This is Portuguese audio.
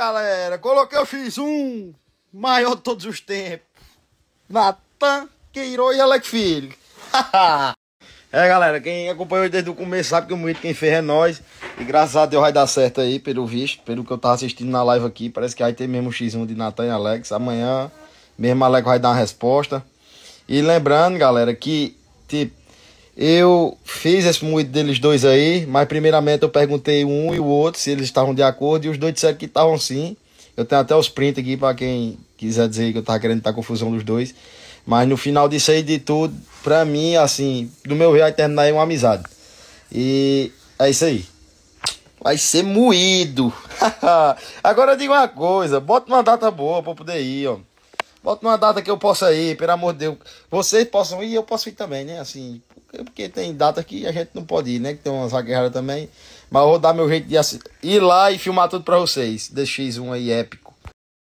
galera. Coloquei o X1, maior de todos os tempos. Natan, Queiroz e Alec Filho. é, galera, quem acompanhou desde o começo sabe que o Moído quem fez é nós. E graças a Deus vai dar certo aí, pelo visto, pelo que eu tava assistindo na live aqui. Parece que vai ter mesmo o X1 de Natan e Alex. Amanhã mesmo Alex vai dar uma resposta. E lembrando, galera, que tipo, eu fiz esse moído deles dois aí, mas primeiramente eu perguntei um e o outro se eles estavam de acordo e os dois disseram que estavam sim. Eu tenho até os prints aqui para quem quiser dizer que eu tava querendo estar tá confusão dos dois. Mas no final disso aí de tudo, pra mim, assim, do meu ver, vai terminar aí é uma amizade. E é isso aí. Vai ser moído. Agora diga uma coisa, bota uma data boa pra eu poder ir, ó. Bota uma data que eu possa ir, pelo amor de Deus. Vocês possam ir e eu posso ir também, né? Assim, é porque tem data que a gente não pode ir, né? Que tem umas vaquejadas também. Mas eu vou dar meu jeito de ir lá e filmar tudo pra vocês. DX1 aí épico.